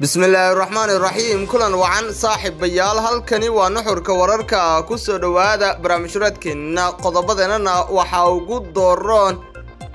bismillaahi raxmaan iraxiim kulan wacan saaxiibayaal halkani waa nuxurka wararka ku soo dhowaada barnaamijhuraadkeenna qodobadanana waxaa ugu dooroon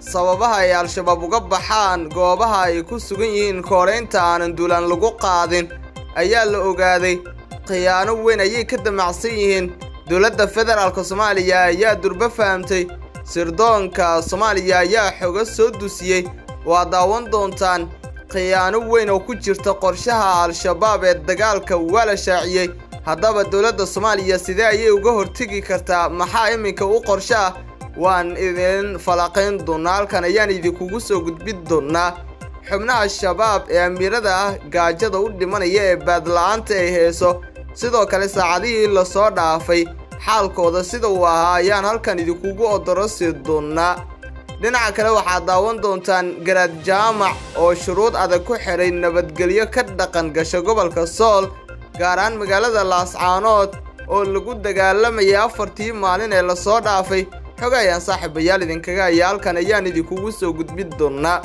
sababaha ay al-shabaab uga baxaan goobaha ay ku sugan yihiin kooreynta aanan duulaan lagu qaadin ayaa la ogaaday khiyaano weyn ayay ka damacsan yihiin dowladda federaalka soomaaliya ayaa durba fahamtay sirdoonka soomaaliya ayaa xoga soo dusiyey waa daawan doontaan khiyaano weyn oo ku jirta qorshaha al-shabaab ee dagaalka waa la shaaciyey haddaba dowladda soomaaliya sidee ayay uga hortegi kartaa maxaa iminka u qorsho ah waan idin falaqayn doonnaa halkan ayaan idinkugu soo gudbin doonaa xubnaha shabaab ee amiirada ah gaajada u dhimanaya ee baadla'aanta ay heeso sidoo kale saacadihii lasoo dhaafay xaalkooda sida uu ahaa ayaan halkan idinkugu odorosi doonnaa dhinaca kale waxaad daawan doontaan garaad jaamac oo shuruud adag ku xidhay nabadgelyo ka dhaqan gasha gobolka sool gaarahaan magaalada laascaanood oo lagu dagaalamayay afartii maalin ee lasoo dhaafay xog ayaan saaxiibayaal idinkaga aya halkan ayaan idinkugu soo gudbin doonnaa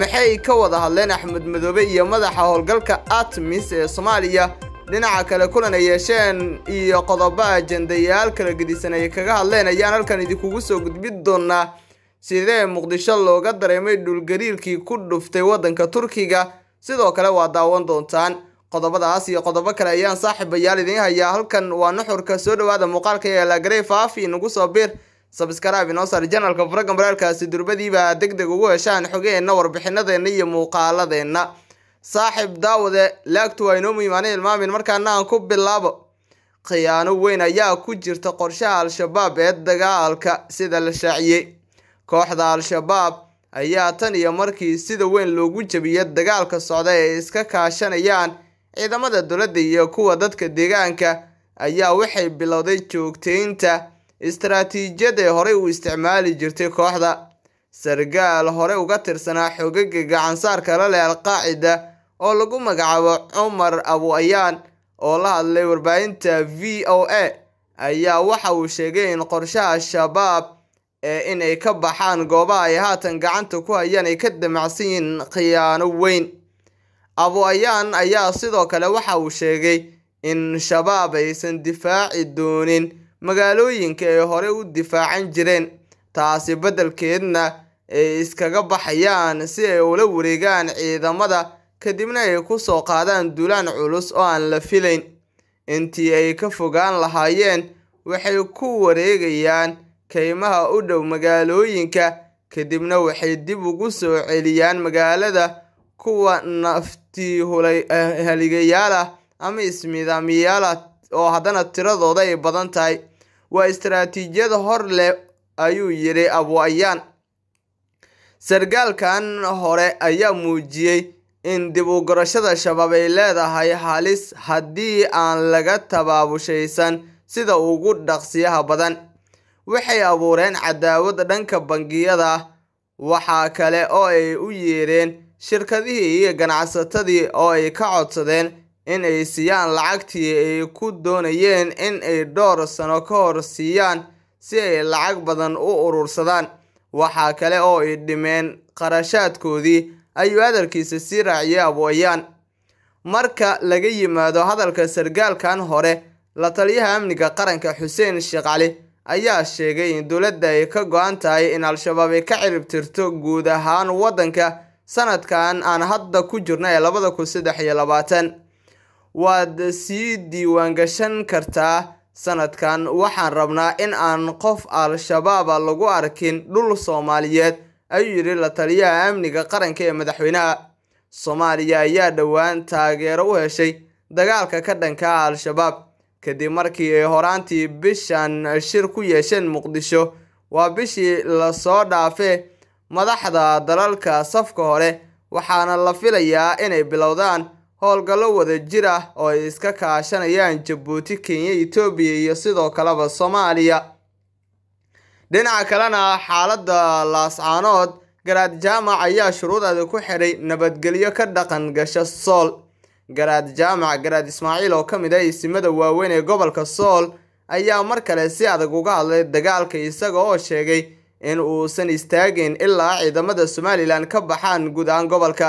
maxay ka wada hadleen axmed madoobe iyo madaxa howlgalka atmis ee soomaaliya dhinaca kale kulan ay yeesheen iyo qodoba ajendayaal kala gedisan ay kaga hadleen ayaan halkan idinkugu soo gudbin doonaa sidee muqdisho looga dareemay dhulgariirkii ku dhuftay waddanka turkiga sidoo kale waa daawan doontaan qodobadaas iyo qodobo kale ayaan saaxiibayaal idiin hayaa halkan waa nuxurka soo dhawaada muuqaalka ee lagarey faafi nagu soo biir sabskrib inoo saar janalka faragan durbadiiba deg deg ugu heshaan xogeenna warbixinadeenna iyo muuqaaladeenna saaxiib daawade laagtu waa inoo muhiimaanay ilmaamin markaana aan ku bilaabo khiyaano weyn ayaa ku jirta qorshaha al-shabaab ee dagaalka sida la shaaciyey kooxda al-shabaab ayaa tan iyo markii sida weyn loogu jabiyo dagaalka socda ee iska kaashanayaan ciidamada dowladda iyo kuwa dadka deegaanka ayaa waxay bilowday joogteynta istaraatiijiyada ee horey uu isticmaali jirtay kooxda sargaal hore uga tirsanaa xoogaga gacansaarka la leh al oo lagu magacaabo cumar abu ayaan oo la hadlay warbaahinta v o a ayaa waxa uu sheegay in qorshaha shabaab ee inay ka baxaan goobaha ay haatan gacanta ku hayaan ay ka damacsan yihiin khiyaano weyn abu ayaan ayaa sidoo kale waxa uu sheegay in shabaab aysan difaaci doonin magaalooyinka ay hore u difaacan jireen taasi beddelkeedna ay iskaga baxayaan si ay ula wareegaan ciidamada kadibna ay ku soo qaadaan duulaan culus oo aan la filayn intii ay ka fogaan lahaayeen waxay ku wareegayaan kaymaha u dhow magaalooyinka kadibna waxay dib ugu soo celiyaan magaalada kuwa naftii eh, haligayaal ama ismidaamiyaal oo haddana tiradooda ay badan tahay waa istaraatiijiyada hor leh ayuu yidhi abu ayaan sargaalkan hore ayaa muujiyey in dib u gurashada shabaab ay leedahay halis haddii aan laga tabaabushaysan sida ugu dhaqsiyaha badan waxay abuureen cadaawad dhanka bangiyada waxaa kale oo ay u yeedheen shirkadihii iyo ganacsatadii oo ay ka codsadeen in ay siiyaan lacagtii ay ku doonayeen in ay dhowr sano ka hor siiyaan si ay lacag badan u urursadaan waxaa kale oo ay dhimeen qarashaadkoodii ayuu hadalkiisa sii raaciyey abooyaan marka laga yimaado hadalka sargaalkan hore la taliyaha amniga qaranka xuseen sheekh cali ayaa sheegay in dowladda ay ka go-an tahay in al-shabaab ay ka cirib tirto guud ahaan waddanka sanadkan aan hadda ku jirno ee labada kun saddex iyo labaatan waad sii diiwaangashan kartaa sanadkan waxaan rabnaa in aan qof al-shabaaba ah lagu arkin dhul soomaaliyeed ayuu yidhi la taliyaha amniga qaranka ee madaxweynaha soomaaliya ayaa dhowaan taageero u heshay dagaalka ka dhanka al-shabaab kadib markii ay horaantii bishan shir ku yeesheen muqdisho waa bishii lasoo dhaafee madaxda dalalka safka hore waxaana la filayaa inay bilowdaan howlgallo wada jir ah oo ay iska kaashanayaan jabuuti kenya etoobiya iyo sidoo kaleba soomaaliya dhinaca kalena xaaladda laascaanood garaad jaamac ayaa shuruudeeda ku xidhay nabadgelyo ka dhaqan gasha sool garaad jaamac garaad ismaaciil oo ka mid a ah isimada waaweyn ee gobolka sool ayaa mar kale si adag uga hadlay dagaalka isaga oo sheegay in uusan istaagin ilaa ciidamada somalilan ka baxaan guud ahaan gobolka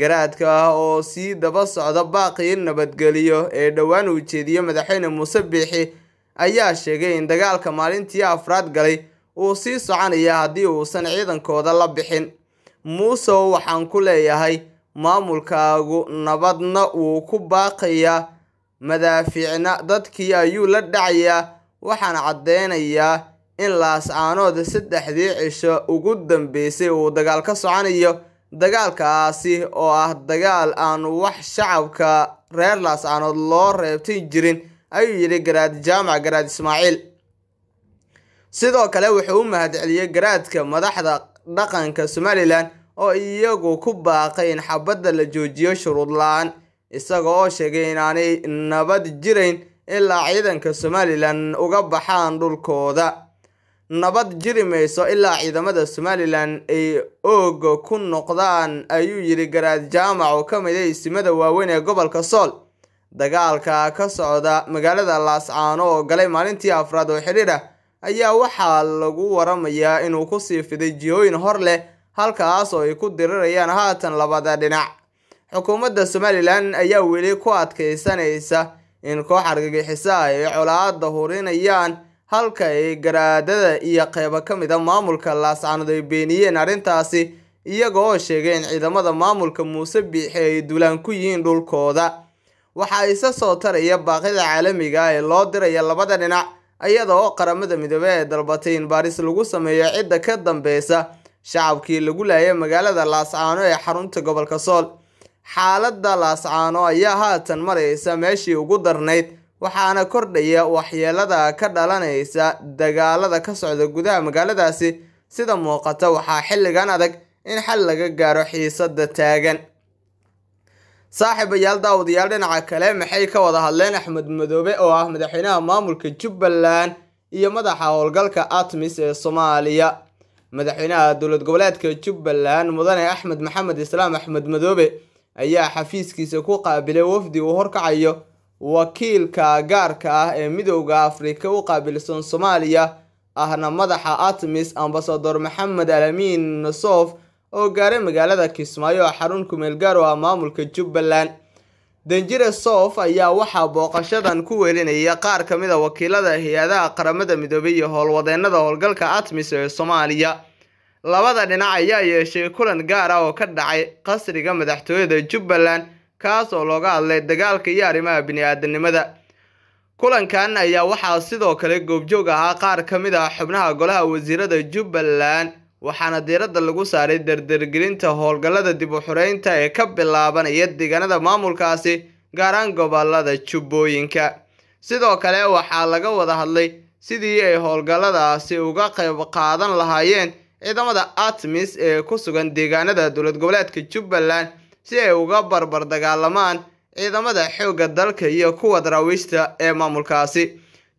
garaadka oo sii daba socda baaqii nabadgelyo ee dhowaan uu ujeediye madaxweyne muuse biixi ayaa sheegay in dagaalka maalintii afraad galay uu sii soconaya haddii uusan ciidankooda la bixin muusow waxaan ku leeyahay maamulkaagu nabadna wuu ku baaqayaa madaafiicna dadkii ayuu la dhacayaa waxaan caddeynayaa in laascaanood saddexdii cisho ugu dambeysay uu dagaal ka soconayo dagaalkaasi oo ah dagaal aan wax shacabka reer laascaanood loo reebtin jirin ayuu yidhi garaad jaamac garaad ismaaciil sidoo kale wuxuu u mahadceliyey garaadka madaxda dhaqanka somalilan oo iyagu ku baaqay in xabadda la joojiyo shuruudla aan isaga oo sheegay inaanay nabad jirayn ilaa ciidanka somalilan uga baxaan dhulkooda nabad jiri mayso ilaa ciidamada somalilan ay ooga ku noqdaan ayuu yidhi garaad jaamac oo ka mid a ah isimada waaweyn ee gobolka sool dagaalka ka socda magaalada laascaano oo galay maalintii afraad oo xidhiir ah ayaa waxaa lagu waramayaa inuu kusii fiday jihooyin hor leh halkaas oo ay ku dirirayaan haatan labada dhinac xukuumadda somalilan ayaa weli ku adkaysanaysa in koox argagixisa ay colaada hurinayaan halka ay garaadada iyo qeybo ka mid a ah maamulka laascaanood ay beeniyeen arrintaasi iyaga sheegay in ciidamada maamulka muuse biixi ay dulaan ku yihiin dhulkooda waxaa isa soo taraya baaqida caalamiga ah ee loo diraya labada dhinac iyadoo qaramada midoobe ee dalbatay in baaris lagu sameeyo cidda ka dambeysa shacabkii lagu laayay magaalada laascaano ee xarunta gobolka sool xaaladda laascaano ayaa haatan maraysa meeshii ugu darnayd waxaana kordhaya waxyeelada ka dhalanaysa dagaalada ka socda gudaha magaaladaasi sida muuqata waxaa xilligan adag in xal laga gaaro xiisada taagan saaxiibayaal daawadayaal dhinaca kale maxay ka wada hadleen axmed madoobe oo ah madaxweynaha maamulka jubbaland iyo madaxa howlgalka atmis ee soomaaliya madaxweynaha dowlad goboleedka jubbaland mudane axmed maxamed islaam axmed madoobe ayaa xafiiskiisa ku qaabilay wafdi uu horkacayo wakiilka gaarka ah ee midooda afrika u qaabilsan soomaaliya ahna madaxa atmis ambasador maxamed alamin nasof oo gaaray magaalada kismaayo oo ah, xarun kumeelgaar u ah maamulka jubbaland danjire soof ayaa waxaa booqashadan ku welinaya qaar ka mid a ah wakiilada hay-adaha qaramada midoobay iyo howlwadeennada howlgalka atmis ee soomaaliya labada dhinac ayaa yeeshay kulan gaar ah oo ka dhacay qasriga madaxtooyada jubbaland kaas oo looga hadlay dagaalka iyo arrimaha bini-aadanimada kulankan ayaa waxaa sidoo kale goobjoog ahaa qaar ka mid ah xubnaha golaha wasiirada jubbaland waxaana diiradda lagu saaray dardargelinta howlgallada dib u xureynta ee ka bilaabanaya deegaanada maamulkaasi gaaraan gobolada jubbooyinka sidoo kale waxaa laga wada hadlay sidii ay howlgalladaasi uga qayb qaadan lahaayeen ciidamada atmis ee ku sugan deegaanada dowlad goboleedka jubbaland si ay uga barbar dagaalamaan ciidamada xoogga dalka iyo kuwa daraawiishta ee maamulkaasi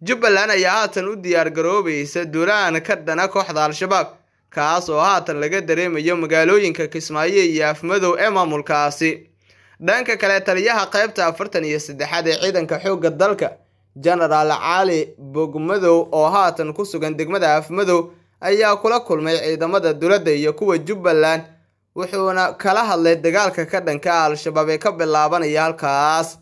jubbaland ayaa haatan u diyaar garoobaysa duulaan ka dhana kooxda al-shabaab kaas oo haatan laga dareemayo magaalooyinka kismaayo iyo afmadow ee maamulkaasi dhanka kale taliyaha qaybta afartan iyo saddexaad ee ciidanka xoogga dalka jenaraal cali bogmadow oo haatan ku sugan degmada afmadow ayaa kula kulmay ciidamada duladda iyo kuwa jubbaland wuxuuna kala hadlay dagaalka ka dhanka al-shabaab ee ka bilaabanaya halkaas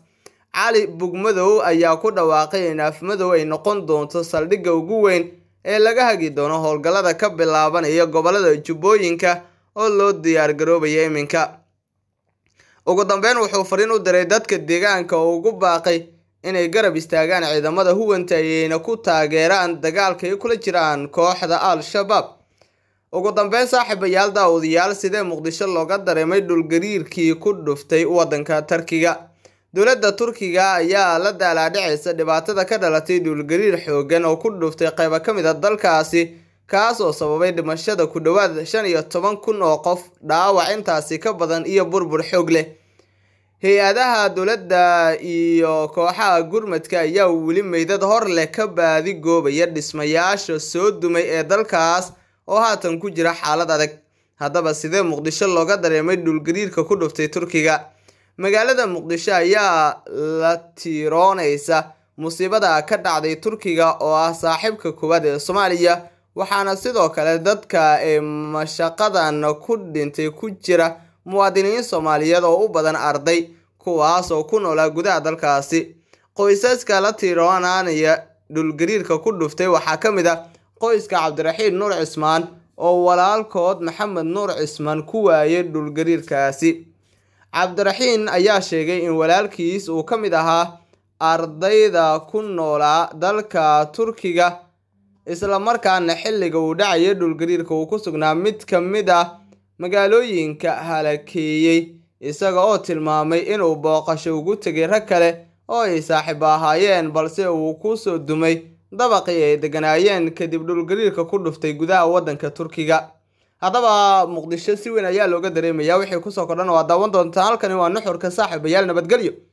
cali bugmadow ayaa ku dhawaaqay in afmadow ay noqon doonto saldhigga ugu weyn ee laga hagi doono howlgallada ka bilaabanaya gobollada jubbooyinka oo loo diyaargaroobaya iminka ugu dambeyn wuxuu fariin u diray dadka deegaanka oo ugu baaqay inay garab istaagaan ciidamada huwanta ayayna ku taageeraan dagaalka ay kula jiraan kooxda al-shabaab ugu dambeyn saaxiibayaal daawadayaal sidee muqdisho looga dareemay dhulgariirkii ku dhuftay waddanka tarkiga dowladda turkiga ayaa la daalaadhicaysa dhibaatada ka dhalatay dhuulgariir xooggan oo ku dhuftay qayba ka mid a ah dalkaasi kaasoo sababay dhimashada ku dhowaad shan iyo toban kun oo qof dhaawac intaasi ka badan iyo burbur xoog leh hay-adaha dowladda iyo kooxaha gurmadka ayaa weli meydad hor leh ka baadi goobaya dhismayaasha soo dumay ee dalkaas oo haatan ku jira xaalad adag haddaba sidee muqdisho looga dareemay dhuulgariirka ku dhuftay turkiga magaalada muqdisho ayaa la tirooneysa musiibada ka dhacday turkiga oo ah saaxiibka kuwaad ee soomaaliya waxaana sidoo kale dadka ee mashaqadan ku dhintay ku jira muwaadiniin soomaaliyeed oo u badan arday kuwaasoo ku noolaa gudaha dalkaasi qoysaska la tiroonanaya dhulgariirka ku dhuftay waxaa ka mid a ah qoyska cabdiraxiin nuur cismaan oo walaalkood maxamed nuur cismaan ku waayay dhulgariirkaasi cabdiraxiin ayaa sheegay in walaalkiis uu ka mid ahaa ardayda ku noolaa dalka turkiga islamarkaana xilliga uu dhacaya dhulgariirka uu ku sugnaa mid ka mid a ah magaalooyinka halakeeyey isaga oo tilmaamay inuu booqasho ugu tegay rag kale oo ay saaxiibo ahaayeen balse uu ku soo dumay dabaqii ay deganaayeen kadib dhulgariirka ku dhuftay gudaha waddanka turkiga haddaba muqdisho si weyn ayaa looga dareemayaa wixii kusoo kordhan oo aad daawan doontaa halkani waa nuxurka saaxiibayaal nabadgelyo